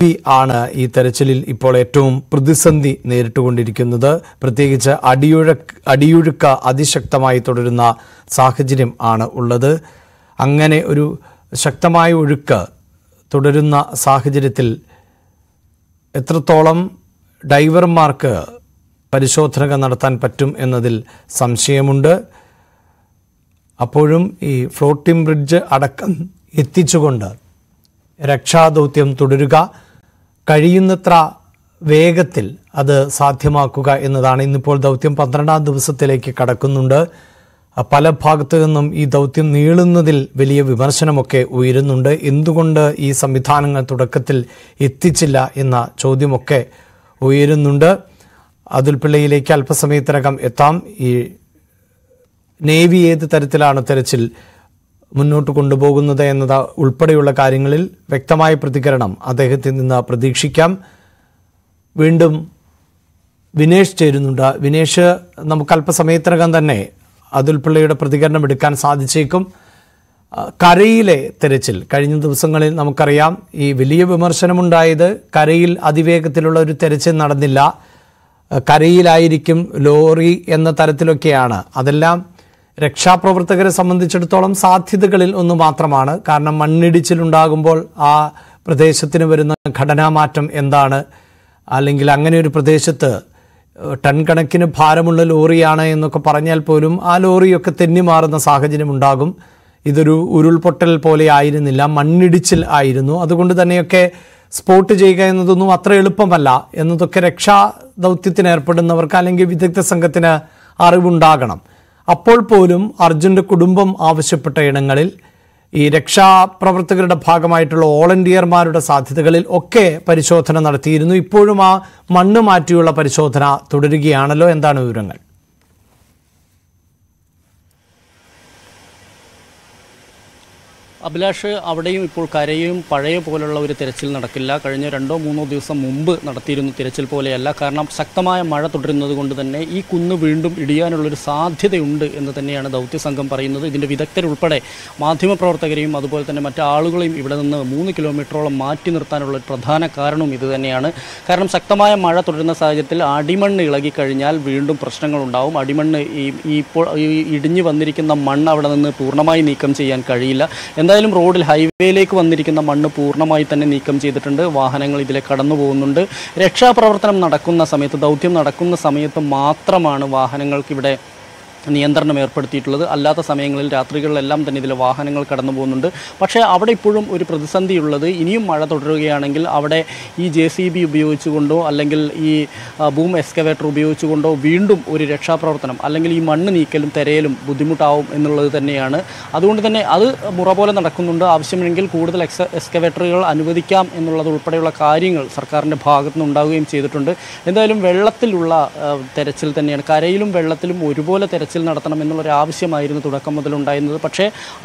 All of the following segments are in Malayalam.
പി ആണ് ഈ തെരച്ചിലിൽ ഇപ്പോൾ ഏറ്റവും പ്രതിസന്ധി നേരിട്ടുകൊണ്ടിരിക്കുന്നത് പ്രത്യേകിച്ച് അടിയൊഴ അടിയൊഴുക്ക അതിശക്തമായി തുടരുന്ന സാഹചര്യം ആണ് ഉള്ളത് അങ്ങനെ ഒരു ശക്തമായ ഒഴുക്ക് തുടരുന്ന സാഹചര്യത്തിൽ എത്രത്തോളം ഡൈവർമാർക്ക് പരിശോധനകൾ നടത്താൻ പറ്റും എന്നതിൽ സംശയമുണ്ട് അപ്പോഴും ഈ ഫ്ലോട്ടിംഗ് ബ്രിഡ്ജ് അടക്കം എത്തിച്ചുകൊണ്ട് രക്ഷാദൗത്യം തുടരുക കഴിയുന്നത്ര വേഗത്തിൽ അത് സാധ്യമാക്കുക എന്നതാണ് ഇന്നിപ്പോൾ ദൗത്യം പന്ത്രണ്ടാം ദിവസത്തിലേക്ക് കടക്കുന്നുണ്ട് പല ഭാഗത്തു നിന്നും ഈ ദൗത്യം നീളുന്നതിൽ വലിയ വിമർശനമൊക്കെ ഉയരുന്നുണ്ട് എന്തുകൊണ്ട് ഈ സംവിധാനങ്ങൾ തുടക്കത്തിൽ എത്തിച്ചില്ല എന്ന ചോദ്യമൊക്കെ ഉയരുന്നുണ്ട് അതുൽപിള്ളയിലേക്ക് അല്പസമയത്തിനകം എത്താം ഈ നേവി ഏത് തരത്തിലാണ് തെരച്ചിൽ മുന്നോട്ട് കൊണ്ടുപോകുന്നത് എന്നത് ഉൾപ്പെടെയുള്ള കാര്യങ്ങളിൽ വ്യക്തമായ പ്രതികരണം അദ്ദേഹത്തിൽ നിന്ന് പ്രതീക്ഷിക്കാം വീണ്ടും വിനേഷ് ചേരുന്നുണ്ട് വിനേഷ് നമുക്ക് അല്പസമയത്തിനകം തന്നെ അതുൽ പിള്ളയുടെ പ്രതികരണം എടുക്കാൻ സാധിച്ചേക്കും കരയിലെ തെരച്ചിൽ കഴിഞ്ഞ ദിവസങ്ങളിൽ നമുക്കറിയാം ഈ വലിയ വിമർശനമുണ്ടായത് കരയിൽ അതിവേഗത്തിലുള്ള ഒരു തെരച്ചിൽ നടന്നില്ല കരയിലായിരിക്കും ലോറി എന്ന തരത്തിലൊക്കെയാണ് അതെല്ലാം രക്ഷാപ്രവർത്തകരെ സംബന്ധിച്ചിടത്തോളം സാധ്യതകളിൽ ഒന്ന് മാത്രമാണ് കാരണം മണ്ണിടിച്ചിലുണ്ടാകുമ്പോൾ ആ പ്രദേശത്തിന് വരുന്ന ഘടനാമാറ്റം എന്താണ് അല്ലെങ്കിൽ അങ്ങനെ ഒരു പ്രദേശത്ത് ടൺ കണക്കിന് ഭാരമുള്ള ലോറിയാണ് എന്നൊക്കെ പറഞ്ഞാൽ പോലും ആ ലോറിയൊക്കെ തെന്നി മാറുന്ന സാഹചര്യം ഉണ്ടാകും ഇതൊരു ഉരുൾപൊട്ടൽ പോലെ ആയിരുന്നില്ല മണ്ണിടിച്ചിൽ ആയിരുന്നു അതുകൊണ്ട് തന്നെയൊക്കെ സ്പോട്ട് ചെയ്യുക എന്നതൊന്നും അത്ര എളുപ്പമല്ല എന്നതൊക്കെ രക്ഷാ ദൗത്യത്തിന് ഏർപ്പെടുന്നവർക്ക് അല്ലെങ്കിൽ വിദഗ്ധ സംഘത്തിന് അറിവുണ്ടാകണം അപ്പോൾ പോലും അർജുൻ്റെ കുടുംബം ആവശ്യപ്പെട്ട ഇടങ്ങളിൽ ഈ രക്ഷാപ്രവർത്തകരുടെ ഭാഗമായിട്ടുള്ള വോളണ്ടിയർമാരുടെ സാധ്യതകളിൽ ഒക്കെ പരിശോധന നടത്തിയിരുന്നു ഇപ്പോഴും ആ മണ്ണ് മാറ്റിയുള്ള പരിശോധന തുടരുകയാണല്ലോ എന്താണ് വിവരങ്ങൾ അഭിലാഷ് അവിടെയും ഇപ്പോൾ കരയും പഴയ പോലുള്ള ഒരു തിരച്ചിൽ നടക്കില്ല കഴിഞ്ഞ രണ്ടോ മൂന്നോ ദിവസം മുമ്പ് നടത്തിയിരുന്ന തിരച്ചിൽ പോലെയല്ല കാരണം ശക്തമായ മഴ തുടരുന്നത് കൊണ്ട് തന്നെ ഈ കുന്ന് വീണ്ടും ഇടിയാനുള്ളൊരു സാധ്യതയുണ്ട് എന്ന് തന്നെയാണ് ദൗത്യസംഘം പറയുന്നത് ഇതിൻ്റെ വിദഗ്ധരുൾപ്പെടെ മാധ്യമപ്രവർത്തകരെയും അതുപോലെ തന്നെ മറ്റു ആളുകളെയും ഇവിടെ നിന്ന് മൂന്ന് കിലോമീറ്ററോളം മാറ്റി നിർത്താനുള്ള പ്രധാന കാരണവും ഇത് തന്നെയാണ് കാരണം ശക്തമായ മഴ തുടരുന്ന സാഹചര്യത്തിൽ അടിമണ്ണ് ഇളകി കഴിഞ്ഞാൽ വീണ്ടും പ്രശ്നങ്ങളുണ്ടാവും അടിമണ്ണ് ഈ ഇപ്പോൾ ഇടിഞ്ഞു വന്നിരിക്കുന്ന മണ്ണ് അവിടെ നിന്ന് പൂർണ്ണമായി നീക്കം ചെയ്യാൻ കഴിയില്ല എന്താ എന്തായാലും റോഡിൽ ഹൈവേയിലേക്ക് വന്നിരിക്കുന്ന മണ്ണ് പൂർണ്ണമായി തന്നെ നീക്കം ചെയ്തിട്ടുണ്ട് വാഹനങ്ങൾ ഇതിലെ കടന്നു പോകുന്നുണ്ട് രക്ഷാപ്രവർത്തനം നടക്കുന്ന സമയത്ത് ദൗത്യം നടക്കുന്ന സമയത്ത് മാത്രമാണ് വാഹനങ്ങൾക്ക് ഇവിടെ നിയന്ത്രണം ഏർപ്പെടുത്തിയിട്ടുള്ളത് അല്ലാത്ത സമയങ്ങളിൽ രാത്രികളിലെല്ലാം തന്നെ ഇതിൽ വാഹനങ്ങൾ കടന്നു പോകുന്നുണ്ട് പക്ഷേ അവിടെ ഇപ്പോഴും ഒരു പ്രതിസന്ധിയുള്ളത് ഇനിയും മഴ തുടരുകയാണെങ്കിൽ അവിടെ ഈ ജെ സി ബി ഉപയോഗിച്ചുകൊണ്ടോ അല്ലെങ്കിൽ ഈ ബൂം എക്സ്കവേറ്റർ ഉപയോഗിച്ചുകൊണ്ടോ വീണ്ടും ഒരു രക്ഷാപ്രവർത്തനം അല്ലെങ്കിൽ ഈ മണ്ണ് നീക്കലും തിരയലും ബുദ്ധിമുട്ടാവും എന്നുള്ളത് തന്നെയാണ് അതുകൊണ്ട് തന്നെ അത് മുറ പോലെ നടക്കുന്നുണ്ട് ആവശ്യമെങ്കിൽ കൂടുതൽ എക്സ എക്സ്കവേറ്ററുകൾ അനുവദിക്കാം എന്നുള്ളത് ഉൾപ്പെടെയുള്ള കാര്യങ്ങൾ സർക്കാരിൻ്റെ ഭാഗത്തു നിന്നുണ്ടാവുകയും ചെയ്തിട്ടുണ്ട് എന്തായാലും വെള്ളത്തിലുള്ള തെരച്ചിൽ തന്നെയാണ് കരയിലും വെള്ളത്തിലും ഒരുപോലെ തെരച്ചിൽ തെരച്ചിൽ നടത്തണമെന്നുള്ളൊരു ആവശ്യമായിരുന്നു തുടക്കം മുതലുണ്ടായിരുന്നത് പക്ഷേ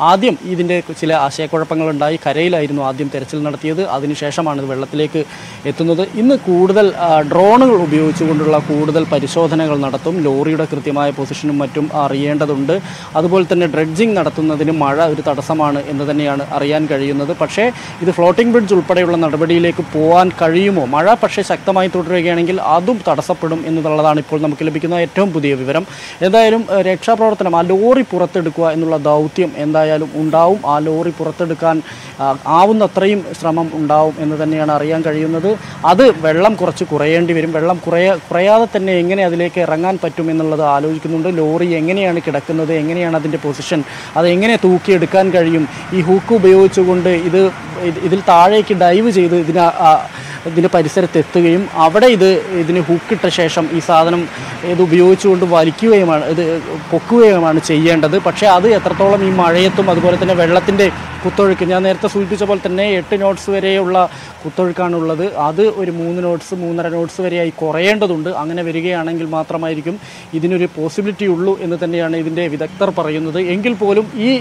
ആദ്യം ഇതിൻ്റെ ചില ആശയക്കുഴപ്പങ്ങളുണ്ടായി കരയിലായിരുന്നു ആദ്യം തെരച്ചിൽ നടത്തിയത് അതിനുശേഷമാണ് ഇത് വെള്ളത്തിലേക്ക് എത്തുന്നത് ഇന്ന് കൂടുതൽ ഡ്രോണുകൾ ഉപയോഗിച്ചുകൊണ്ടുള്ള കൂടുതൽ പരിശോധനകൾ നടത്തും ലോറിയുടെ കൃത്യമായ പൊസിഷനും മറ്റും അറിയേണ്ടതുണ്ട് അതുപോലെ തന്നെ ഡ്രഡ്ജിംഗ് നടത്തുന്നതിന് മഴ ഒരു തടസ്സമാണ് എന്ന് തന്നെയാണ് അറിയാൻ കഴിയുന്നത് പക്ഷേ ഇത് ഫ്ലോട്ടിംഗ് ബ്രിഡ്ജ് ഉൾപ്പെടെയുള്ള നടപടിയിലേക്ക് പോകാൻ കഴിയുമോ മഴ പക്ഷേ ശക്തമായി തുടരുകയാണെങ്കിൽ അതും തടസ്സപ്പെടും എന്നുള്ളതാണ് ഇപ്പോൾ നമുക്ക് ലഭിക്കുന്ന ഏറ്റവും പുതിയ വിവരം എന്തായാലും രക്ഷാപ്രവർത്തനം ആ ലോറി പുറത്തെടുക്കുക എന്നുള്ള ദൗത്യം എന്തായാലും ഉണ്ടാവും ആ ലോറി പുറത്തെടുക്കാൻ ആവുന്നത്രയും ശ്രമം ഉണ്ടാവും എന്ന് തന്നെയാണ് അറിയാൻ കഴിയുന്നത് അത് വെള്ളം കുറച്ച് കുറയേണ്ടി വരും വെള്ളം കുറയ കുറയാതെ തന്നെ എങ്ങനെ അതിലേക്ക് ഇറങ്ങാൻ പറ്റും എന്നുള്ളത് ആലോചിക്കുന്നുണ്ട് ലോറി എങ്ങനെയാണ് കിടക്കുന്നത് എങ്ങനെയാണ് അതിൻ്റെ പൊസിഷൻ അത് എങ്ങനെ തൂക്കിയെടുക്കാൻ കഴിയും ഈ ഹൂക്ക് ഉപയോഗിച്ചുകൊണ്ട് ഇത് ഇതിൽ താഴേക്ക് ഡൈവ് ചെയ്ത് ഇതിനെ ഇതിൻ്റെ പരിസരത്തെത്തുകയും അവിടെ ഇത് ഇതിന് ഹൂക്കിട്ട ശേഷം ഈ സാധനം ഇത് ഉപയോഗിച്ചുകൊണ്ട് വലിക്കുകയുമാണ് ഇത് പൊക്കുകയുമാണ് ചെയ്യേണ്ടത് പക്ഷേ അത് എത്രത്തോളം ഈ മഴയത്തും അതുപോലെ തന്നെ വെള്ളത്തിൻ്റെ കുത്തൊഴുക്ക് ഞാൻ നേരത്തെ സൂചിപ്പിച്ച പോലെ തന്നെ എട്ട് നോട്ട്സ് വരെയുള്ള കുത്തൊഴുക്കാണുള്ളത് അത് ഒരു മൂന്ന് നോട്ട്സ് മൂന്നര നോട്ട്സ് വരെയായി കുറയേണ്ടതുണ്ട് അങ്ങനെ വരികയാണെങ്കിൽ മാത്രമായിരിക്കും ഇതിനൊരു പോസിബിലിറ്റി ഉള്ളൂ എന്ന് തന്നെയാണ് ഇതിൻ്റെ വിദഗ്ധർ പറയുന്നത് എങ്കിൽ പോലും ഈ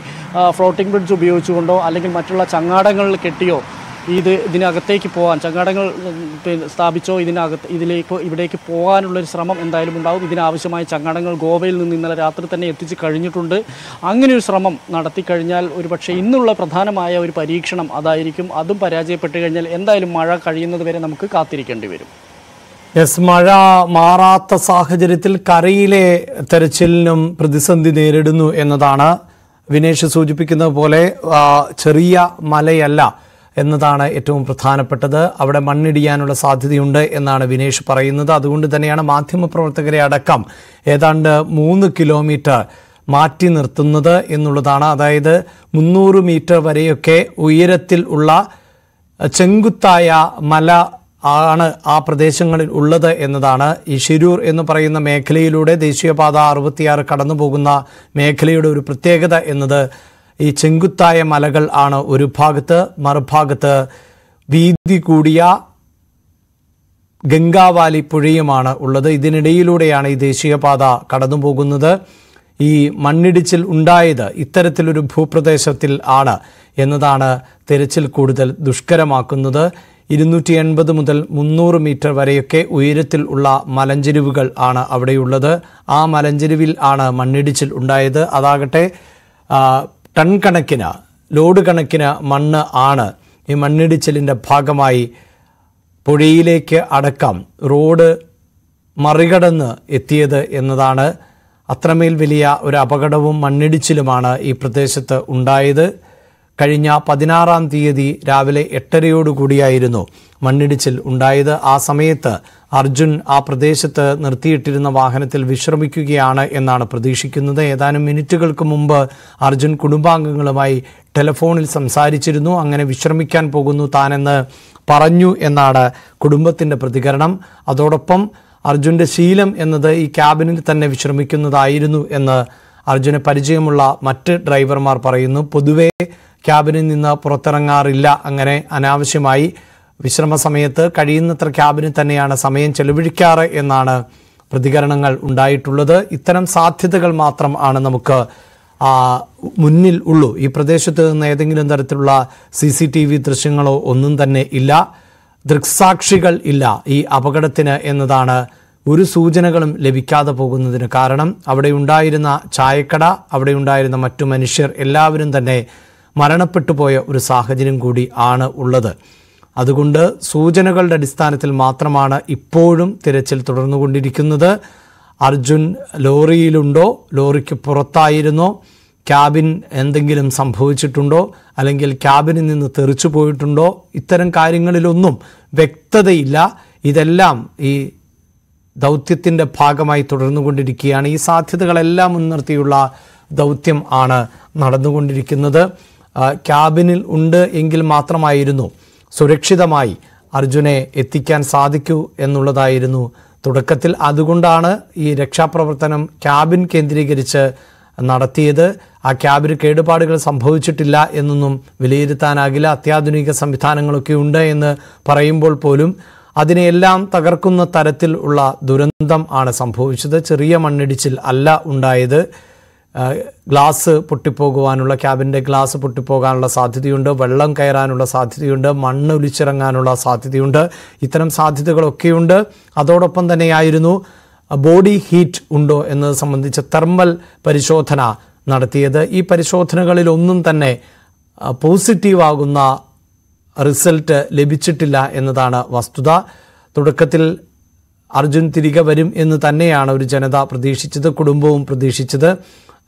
ഫ്ലോട്ടിംഗ് ബ്രിഡ്ജ് ഉപയോഗിച്ചുകൊണ്ടോ അല്ലെങ്കിൽ മറ്റുള്ള ചങ്ങാടങ്ങളിൽ കെട്ടിയോ ഇത് ഇതിനകത്തേക്ക് പോകാൻ ചങ്ങാടങ്ങൾ പിന്നെ സ്ഥാപിച്ചോ ഇതിനകത്ത് ഇതിലേക്ക് ഇവിടേക്ക് പോകാനുള്ളൊരു ശ്രമം എന്തായാലും ഉണ്ടാകും ഇതിനാവശ്യമായ ചങ്ങാടങ്ങൾ ഗോവയിൽ നിന്ന് ഇന്നലെ രാത്രി തന്നെ എത്തിച്ച് കഴിഞ്ഞിട്ടുണ്ട് അങ്ങനെ ഒരു ശ്രമം നടത്തി കഴിഞ്ഞാൽ പക്ഷേ ഇന്നുള്ള പ്രധാനമായ ഒരു പരീക്ഷണം അതായിരിക്കും അതും പരാജയപ്പെട്ടു കഴിഞ്ഞാൽ എന്തായാലും മഴ കഴിയുന്നത് വരെ നമുക്ക് കാത്തിരിക്കേണ്ടി വരും യെസ് മഴ മാറാത്ത സാഹചര്യത്തിൽ കരയിലെ തെരച്ചിലിനും പ്രതിസന്ധി നേരിടുന്നു എന്നതാണ് വിനേഷ് സൂചിപ്പിക്കുന്നത് പോലെ ചെറിയ മലയല്ല എന്നതാണ് ഏറ്റവും പ്രധാനപ്പെട്ടത് അവിടെ മണ്ണിടിയാനുള്ള സാധ്യതയുണ്ട് എന്നാണ് വിനേഷ് പറയുന്നത് അതുകൊണ്ട് തന്നെയാണ് മാധ്യമപ്രവർത്തകരെ അടക്കം ഏതാണ്ട് മൂന്ന് കിലോമീറ്റർ മാറ്റി നിർത്തുന്നത് എന്നുള്ളതാണ് അതായത് മുന്നൂറ് മീറ്റർ വരെയൊക്കെ ഉയരത്തിൽ ഉള്ള ചെങ്കുത്തായ മല ആണ് ആ പ്രദേശങ്ങളിൽ ഉള്ളത് എന്നതാണ് ഈ ശിരൂർ എന്ന് പറയുന്ന മേഖലയിലൂടെ ദേശീയപാത അറുപത്തിയാറ് കടന്നു പോകുന്ന മേഖലയുടെ ഒരു പ്രത്യേകത എന്നത് ഈ ചെങ്കുത്തായ മലകൾ ആണ് ഒരു ഭാഗത്ത് മറുഭാഗത്ത് വീതി കൂടിയ ഗംഗാവാലി പുഴയുമാണ് ഉള്ളത് ഇതിനിടയിലൂടെയാണ് ഈ ദേശീയപാത കടന്നുപോകുന്നത് ഈ മണ്ണിടിച്ചിൽ ഉണ്ടായത് ഇത്തരത്തിലൊരു ഭൂപ്രദേശത്തിൽ ആണ് എന്നതാണ് തെരച്ചിൽ കൂടുതൽ ദുഷ്കരമാക്കുന്നത് ഇരുന്നൂറ്റി എൺപത് മുതൽ മുന്നൂറ് മീറ്റർ വരെയൊക്കെ ഉയരത്തിൽ ഉള്ള മലഞ്ചെരിവുകൾ ആണ് അവിടെയുള്ളത് ആ മലഞ്ചെരിവിൽ ആണ് മണ്ണിടിച്ചിൽ ഉണ്ടായത് അതാകട്ടെ ടൺ കണക്കിന് ലോഡ് കണക്കിന് മണ്ണ് ആണ് ഈ മണ്ണിടിച്ചിലിൻ്റെ ഭാഗമായി പുഴയിലേക്ക് അടക്കം റോഡ് മറികടന്ന് എത്തിയത് എന്നതാണ് അത്രമേൽ വലിയ ഒരു അപകടവും മണ്ണിടിച്ചിലുമാണ് ഈ പ്രദേശത്ത് ഉണ്ടായത് കഴിഞ്ഞ പതിനാറാം തീയതി രാവിലെ എട്ടരയോടുകൂടിയായിരുന്നു മണ്ണിടിച്ചിൽ ഉണ്ടായത് ആ സമയത്ത് അർജുൻ ആ പ്രദേശത്ത് നിർത്തിയിട്ടിരുന്ന വാഹനത്തിൽ വിശ്രമിക്കുകയാണ് എന്നാണ് പ്രതീക്ഷിക്കുന്നത് ഏതാനും മിനിറ്റുകൾക്ക് മുമ്പ് അർജുൻ കുടുംബാംഗങ്ങളുമായി ടെലഫോണിൽ സംസാരിച്ചിരുന്നു അങ്ങനെ വിശ്രമിക്കാൻ പോകുന്നു താനെന്ന് പറഞ്ഞു എന്നാണ് കുടുംബത്തിൻ്റെ പ്രതികരണം അതോടൊപ്പം അർജുൻ്റെ ശീലം എന്നത് ഈ ക്യാബിനിൽ തന്നെ വിശ്രമിക്കുന്നതായിരുന്നു എന്ന് അർജുന് പരിചയമുള്ള മറ്റ് ഡ്രൈവർമാർ പറയുന്നു പൊതുവേ ക്യാബിനിൽ നിന്ന് പുറത്തിറങ്ങാറില്ല അങ്ങനെ അനാവശ്യമായി വിശ്രമ സമയത്ത് കഴിയുന്നത്ര ക്യാബിനിൽ തന്നെയാണ് സമയം ചെലവഴിക്കാറ് എന്നാണ് പ്രതികരണങ്ങൾ ഉണ്ടായിട്ടുള്ളത് ഇത്തരം സാധ്യതകൾ മാത്രം ആണ് നമുക്ക് മുന്നിൽ ഉള്ളൂ ഈ പ്രദേശത്ത് നിന്ന് ഏതെങ്കിലും തരത്തിലുള്ള സി സി ടി വി ദൃശ്യങ്ങളോ ഒന്നും തന്നെ ഇല്ല ദൃക്സാക്ഷികൾ ഇല്ല ഈ അപകടത്തിന് എന്നതാണ് ഒരു സൂചനകളും ലഭിക്കാതെ പോകുന്നതിന് കാരണം അവിടെ ഉണ്ടായിരുന്ന ചായക്കട അവിടെ ഉണ്ടായിരുന്ന മറ്റു മനുഷ്യർ എല്ലാവരും തന്നെ മരണപ്പെട്ടു പോയ ഒരു സാഹചര്യം കൂടി ആണ് ഉള്ളത് അതുകൊണ്ട് സൂചനകളുടെ അടിസ്ഥാനത്തിൽ മാത്രമാണ് ഇപ്പോഴും തിരച്ചിൽ തുടർന്നുകൊണ്ടിരിക്കുന്നത് അർജുൻ ലോറിയിലുണ്ടോ ലോറിക്ക് പുറത്തായിരുന്നോ ക്യാബിൻ എന്തെങ്കിലും സംഭവിച്ചിട്ടുണ്ടോ അല്ലെങ്കിൽ ക്യാബിനിൽ നിന്ന് തെറിച്ചു പോയിട്ടുണ്ടോ ഇത്തരം കാര്യങ്ങളിലൊന്നും വ്യക്തതയില്ല ഇതെല്ലാം ഈ ദൗത്യത്തിൻ്റെ ഭാഗമായി തുടർന്നുകൊണ്ടിരിക്കുകയാണ് ഈ സാധ്യതകളെല്ലാം മുൻനിർത്തിയുള്ള ദൗത്യം ആണ് നടന്നുകൊണ്ടിരിക്കുന്നത് ക്യാബിനിൽ ഉണ്ട് എങ്കിൽ മാത്രമായിരുന്നു സുരക്ഷിതമായി അർജുനെ എത്തിക്കാൻ സാധിക്കൂ എന്നുള്ളതായിരുന്നു തുടക്കത്തിൽ അതുകൊണ്ടാണ് ഈ രക്ഷാപ്രവർത്തനം ക്യാബിൻ കേന്ദ്രീകരിച്ച് നടത്തിയത് ആ ക്യാബിന് കേടുപാടുകൾ സംഭവിച്ചിട്ടില്ല എന്നൊന്നും വിലയിരുത്താനാകില്ല അത്യാധുനിക സംവിധാനങ്ങളൊക്കെ ഉണ്ട് എന്ന് പറയുമ്പോൾ പോലും അതിനെയെല്ലാം തകർക്കുന്ന തരത്തിൽ ഉള്ള ദുരന്തം ആണ് സംഭവിച്ചത് ചെറിയ മണ്ണിടിച്ചിൽ അല്ല ഉണ്ടായത് ഗ്ലാസ് പൊട്ടിപ്പോകുവാനുള്ള ക്യാബിൻ്റെ ഗ്ലാസ് പൊട്ടിപ്പോകാനുള്ള സാധ്യതയുണ്ട് വെള്ളം കയറാനുള്ള സാധ്യതയുണ്ട് മണ്ണ് ഒലിച്ചിറങ്ങാനുള്ള സാധ്യതയുണ്ട് ഇത്തരം സാധ്യതകളൊക്കെയുണ്ട് അതോടൊപ്പം തന്നെയായിരുന്നു ബോഡി ഹീറ്റ് ഉണ്ടോ എന്നത് സംബന്ധിച്ച് തെർമൽ പരിശോധന നടത്തിയത് ഈ പരിശോധനകളിൽ ഒന്നും തന്നെ പോസിറ്റീവാകുന്ന റിസൾട്ട് ലഭിച്ചിട്ടില്ല എന്നതാണ് വസ്തുത തുടക്കത്തിൽ അർജുൻ തിരികെ വരും എന്ന് തന്നെയാണ് ഒരു ജനത പ്രതീക്ഷിച്ചത് കുടുംബവും പ്രതീക്ഷിച്ചത്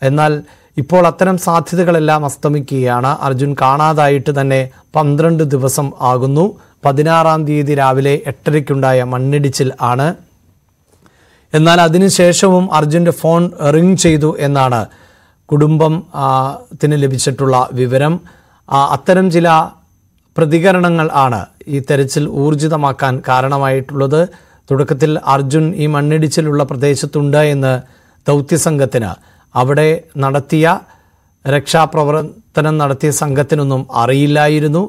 എന്നാൽ ഇപ്പോൾ അത്തരം സാധ്യതകളെല്ലാം അസ്തമിക്കുകയാണ് അർജുൻ കാണാതായിട്ട് തന്നെ പന്ത്രണ്ട് ദിവസം ആകുന്നു പതിനാറാം തീയതി രാവിലെ എട്ടരയ്ക്കുണ്ടായ മണ്ണിടിച്ചിൽ ആണ് എന്നാൽ അതിനുശേഷവും അർജുൻ്റെ ഫോൺ റിങ് ചെയ്തു എന്നാണ് കുടുംബം ത്തിന് ലഭിച്ചിട്ടുള്ള വിവരം അത്തരം ചില പ്രതികരണങ്ങൾ ആണ് ഈ തെരച്ചിൽ ഊർജിതമാക്കാൻ കാരണമായിട്ടുള്ളത് തുടക്കത്തിൽ അർജുൻ ഈ മണ്ണിടിച്ചിലുള്ള പ്രദേശത്തുണ്ട് എന്ന് ദൗത്യസംഘത്തിന് അവിടെ നടത്തിയ രക്ഷാപ്രവർത്തനം നടത്തിയ സംഘത്തിനൊന്നും അറിയില്ലായിരുന്നു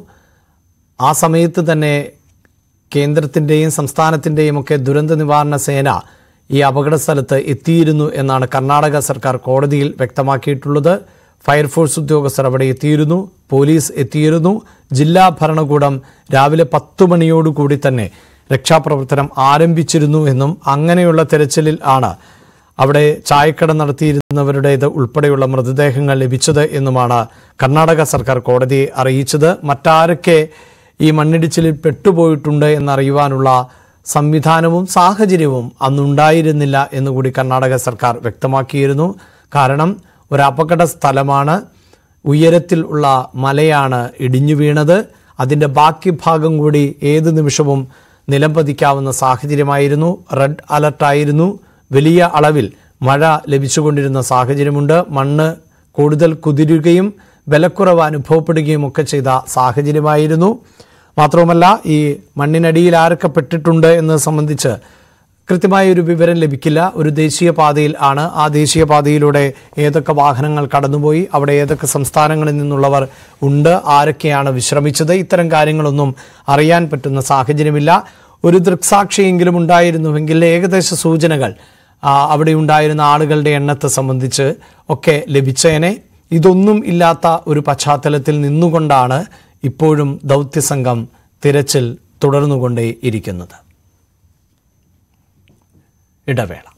ആ സമയത്ത് തന്നെ കേന്ദ്രത്തിൻ്റെയും സംസ്ഥാനത്തിൻ്റെയും ഒക്കെ ദുരന്ത നിവാരണ സേന ഈ അപകട സ്ഥലത്ത് എത്തിയിരുന്നു എന്നാണ് കർണാടക സർക്കാർ കോടതിയിൽ വ്യക്തമാക്കിയിട്ടുള്ളത് ഫയർഫോഴ്സ് ഉദ്യോഗസ്ഥർ അവിടെ എത്തിയിരുന്നു പോലീസ് എത്തിയിരുന്നു ജില്ലാ ഭരണകൂടം രാവിലെ പത്തു മണിയോടുകൂടി തന്നെ രക്ഷാപ്രവർത്തനം ആരംഭിച്ചിരുന്നു എന്നും അങ്ങനെയുള്ള തെരച്ചിലിൽ ആണ് അവിടെ ചായക്കട നടത്തിയിരുന്നവരുടേത് ഉൾപ്പെടെയുള്ള മൃതദേഹങ്ങൾ ലഭിച്ചത് എന്നുമാണ് കർണാടക സർക്കാർ കോടതിയെ അറിയിച്ചത് മറ്റാരൊക്കെ ഈ മണ്ണിടിച്ചിലിൽ പെട്ടുപോയിട്ടുണ്ട് എന്നറിയുവാനുള്ള സംവിധാനവും സാഹചര്യവും അന്നുണ്ടായിരുന്നില്ല എന്നുകൂടി കർണാടക സർക്കാർ വ്യക്തമാക്കിയിരുന്നു കാരണം ഒരു അപകട സ്ഥലമാണ് ഉയരത്തിൽ ഉള്ള മലയാണ് ഇടിഞ്ഞു വീണത് അതിൻ്റെ ബാക്കി ഭാഗം കൂടി ഏത് നിമിഷവും നിലംപതിക്കാവുന്ന സാഹചര്യമായിരുന്നു റെഡ് അലർട്ടായിരുന്നു വലിയ അളവിൽ മഴ ലഭിച്ചുകൊണ്ടിരുന്ന സാഹചര്യമുണ്ട് മണ്ണ് കൂടുതൽ കുതിരുകയും വിലക്കുറവ് അനുഭവപ്പെടുകയും ഒക്കെ ചെയ്ത സാഹചര്യമായിരുന്നു മാത്രവുമല്ല ഈ മണ്ണിനടിയിൽ ആരൊക്കെ പെട്ടിട്ടുണ്ട് എന്നത് സംബന്ധിച്ച് കൃത്യമായ ഒരു വിവരം ലഭിക്കില്ല ഒരു ദേശീയ ആണ് ആ ദേശീയ ഏതൊക്കെ വാഹനങ്ങൾ കടന്നുപോയി അവിടെ ഏതൊക്കെ സംസ്ഥാനങ്ങളിൽ നിന്നുള്ളവർ ഉണ്ട് ആരൊക്കെയാണ് വിശ്രമിച്ചത് ഇത്തരം കാര്യങ്ങളൊന്നും അറിയാൻ പറ്റുന്ന സാഹചര്യമില്ല ഒരു ദൃക്സാക്ഷിയെങ്കിലും ഉണ്ടായിരുന്നുവെങ്കിൽ ഏകദേശ സൂചനകൾ അവിടെ ഉണ്ടായിരുന്ന ആളുകളുടെ എണ്ണത്തെ സംബന്ധിച്ച് ഒക്കെ ലഭിച്ചേനെ ഇതൊന്നും ഇല്ലാത്ത ഒരു പശ്ചാത്തലത്തിൽ നിന്നുകൊണ്ടാണ് ഇപ്പോഴും ദൗത്യസംഘം തിരച്ചിൽ തുടർന്നുകൊണ്ടേയിരിക്കുന്നത് ഇടവേള